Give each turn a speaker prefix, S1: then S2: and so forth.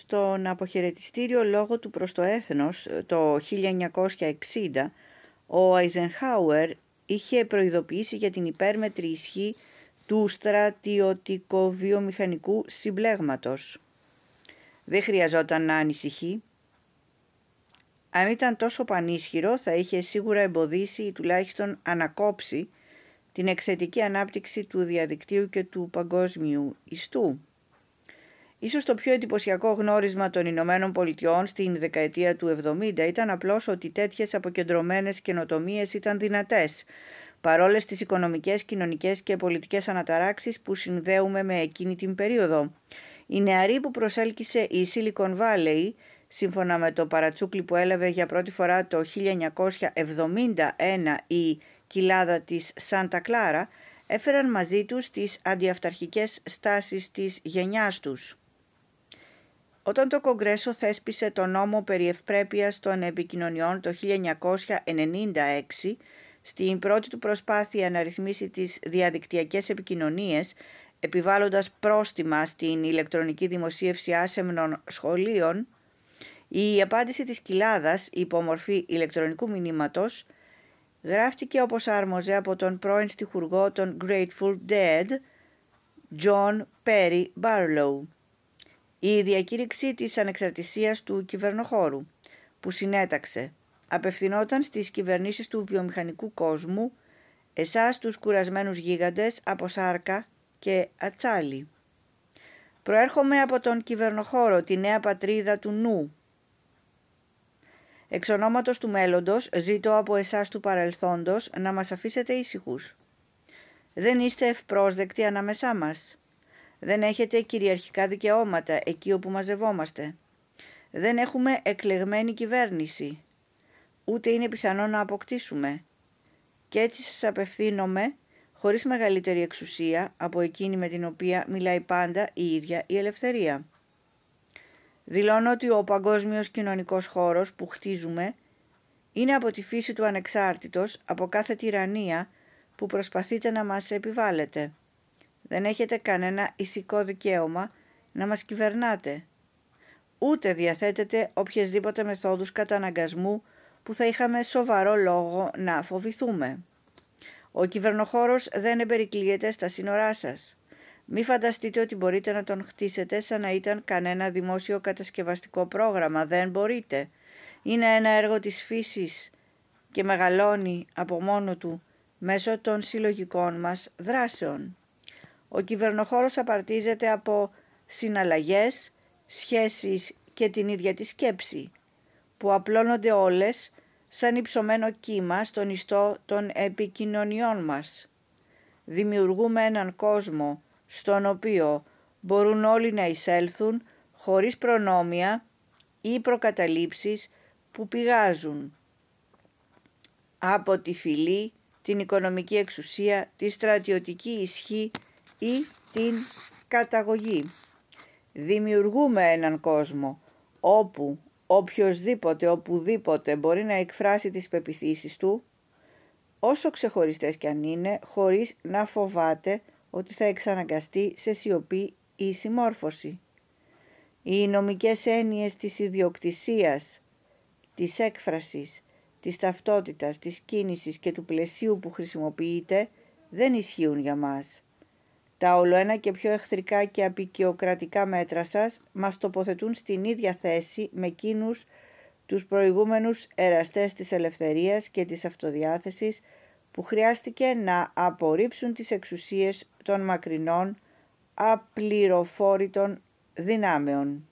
S1: στον αποχαιρετιστήριο λόγο του προς το έθνος ε, το 1960, ο Αϊζενχάουερ είχε προειδοποιήσει για την υπέρμετρη ισχύ του στρατιωτικο-βιομηχανικού συμπλέγματος. Δεν χρειαζόταν να ανησυχεί. Αν ήταν τόσο πανίσχυρο θα είχε σίγουρα εμποδίσει ή τουλάχιστον ανακόψει την εξαιτική ανάπτυξη του διαδικτύου και του παγκόσμιου ιστού. Ίσως το πιο εντυπωσιακό γνώρισμα των Ηνωμένων Πολιτειών στην δεκαετία του 70 ήταν απλώς ότι τέτοιες αποκεντρωμένες καινοτομίες ήταν δυνατές, παρόλες τις οικονομικές, κοινωνικές και πολιτικές αναταράξεις που συνδέουμε με εκείνη την περίοδο. Η νεαρή που προσέλκυσε η Silicon Valley, σύμφωνα με το παρατσούκλι που έλαβε για πρώτη φορά το 1971 η κοιλάδα της Σάντα Κλάρα, έφεραν μαζί τους τις αντιαυταρχικές στάσεις της γενιάς τους. Όταν το Κογκρέσο θέσπισε το νόμο περί ευπρέπειας των επικοινωνιών το 1996, στην πρώτη του προσπάθεια να ρυθμίσει τις διαδικτυακές επικοινωνίες, επιβάλλοντας πρόστιμα στην ηλεκτρονική δημοσίευση άσεμνων σχολείων, η απάντηση της κοιλάδας υπό μορφή ηλεκτρονικού μηνύματος γράφτηκε όπως άρμοζε από τον πρώην στιχουργό των Grateful Dead, John Perry Barlow η διακήρυξη της ανεξαρτησίας του κυβερνοχώρου που συνέταξε απευθυνόταν στις κυβερνήσεις του βιομηχανικού κόσμου εσάς τους κουρασμένους γίγαντες από σάρκα και ατσάλι. Προέρχομαι από τον κυβερνοχώρο, τη νέα πατρίδα του νου. Εξ του μέλλοντος ζήτω από εσάς του παρελθόντος να μας αφήσετε ήσυχους. Δεν είστε ευπρόσδεκτοι ανάμεσά μας. Δεν έχετε κυριαρχικά δικαιώματα εκεί όπου μαζευόμαστε. Δεν έχουμε εκλεγμένη κυβέρνηση. Ούτε είναι πιθανό να αποκτήσουμε. Και έτσι σας απευθύνομαι χωρίς μεγαλύτερη εξουσία από εκείνη με την οποία μιλάει πάντα η ίδια η ελευθερία. Δηλώνω ότι ο παγκόσμιος κοινωνικός χώρος που χτίζουμε είναι από τη φύση του ανεξάρτητος από κάθε τυραννία που προσπαθείτε να μας επιβάλλετε. Δεν έχετε κανένα ηθικό δικαίωμα να μας κυβερνάτε. Ούτε διαθέτετε οποιασδήποτε μεθόδους καταναγκασμού που θα είχαμε σοβαρό λόγο να φοβηθούμε. Ο κυβερνοχώρος δεν εμπερικλείεται στα σύνορά σας. Μη φανταστείτε ότι μπορείτε να τον χτίσετε σαν να ήταν κανένα δημόσιο κατασκευαστικό πρόγραμμα. Δεν μπορείτε. Είναι ένα έργο της φύσης και μεγαλώνει από μόνο του μέσω των συλλογικών μας δράσεων. Ο κυβερνοχώρος απαρτίζεται από συναλλαγές, σχέσεις και την ίδια τη σκέψη, που απλώνονται όλες σαν υψωμένο κύμα στον ιστό των επικοινωνιών μας. Δημιουργούμε έναν κόσμο στον οποίο μπορούν όλοι να εισέλθουν χωρίς προνόμια ή προκαταλήψεις που πηγάζουν από τη φυλή, την οικονομική εξουσία, τη στρατιωτική ισχύ ή την καταγωγή. Δημιουργούμε έναν κόσμο όπου οποιοδήποτε, οπουδήποτε μπορεί να εκφράσει τις πεπιθήσεις του, όσο ξεχωριστές κι αν είναι, χωρίς να φοβάται ότι θα εξαναγκαστεί σε σιωπή ή συμμόρφωση. Οι νομικές έννοιες της ιδιοκτησίας, της έκφρασης, της ταυτότητας, της κίνησης και του πλαισίου που χρησιμοποιείται δεν ισχύουν για μας. Τα ολοένα και πιο εχθρικά και απεικιοκρατικά μέτρα σας μας τοποθετούν στην ίδια θέση με κίνους τους προηγούμενους εραστές της ελευθερίας και της αυτοδιάθεσης που χρειάστηκε να απορρίψουν τις εξουσίες των μακρινών, απληροφόρητων δυνάμεων.